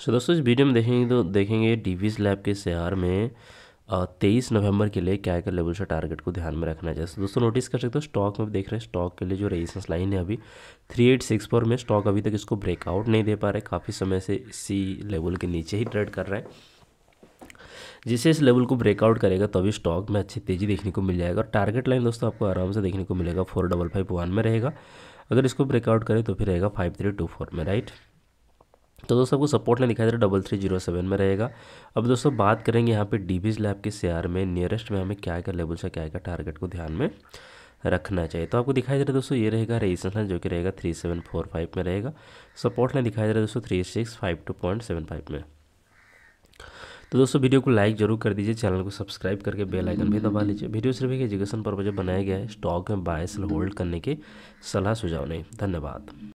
सो दोस्तों इस वीडियो में देखेंगे तो देखेंगे डीवीज लैब के शेयर में तेईस नवंबर के लिए क्या क्या लेवल से टारगेट को ध्यान में रखना चाहिए दोस्तों नोटिस कर सकते हो स्टॉक में देख रहे हैं स्टॉक के लिए जो रेजिस्टेंस लाइन है अभी थ्री एट सिक्स फोर में स्टॉक अभी तक इसको ब्रेकआउट नहीं दे पा रहा है काफ़ी समय से इसी लेवल के नीचे ही ट्रेड कर रहा है जिसे इस लेवल को ब्रेकआउट करेगा तभी तो स्टॉक में अच्छी तेज़ी देखने को मिल जाएगा और टारगेट लाइन दोस्तों आपको आराम से देखने को मिलेगा फोर डबल फाइव वन में रहेगा अगर इसको ब्रेकआउट करें तो फिर रहेगा फाइव थ्री टू फोर में राइट तो दोस्तों आपको सपोर्ट लाइन दिखाई दे रहा है डबल थ्री जीरो सेवन में रहेगा अब दोस्तों बात करेंगे यहाँ पे डीबीज लैब के शेयर में नियरेस्ट में हमें क्या का लेवल से क्या का टारगेट को ध्यान में रखना चाहिए तो आपको दिखाई दे रहा है दोस्तों ये रहेगा रेजिस्टेंस लाइन जो कि रहेगा थ्री सेवन फोर फाइव में रहेगा सपोर्ट लाइन दिखाई दे रहा है दोस्तों three six five two point seven five में तो दोस्तों वीडियो को लाइक जरूर कर दीजिए चैनल को सब्सक्राइब करके बेल आइकन भी दबा लीजिए वीडियो सिर्फ एक एजुकेशन पर्पज बनाया गया है स्टॉक में बाय सेल होल्ड करने के सलाह सुझाव नहीं धन्यवाद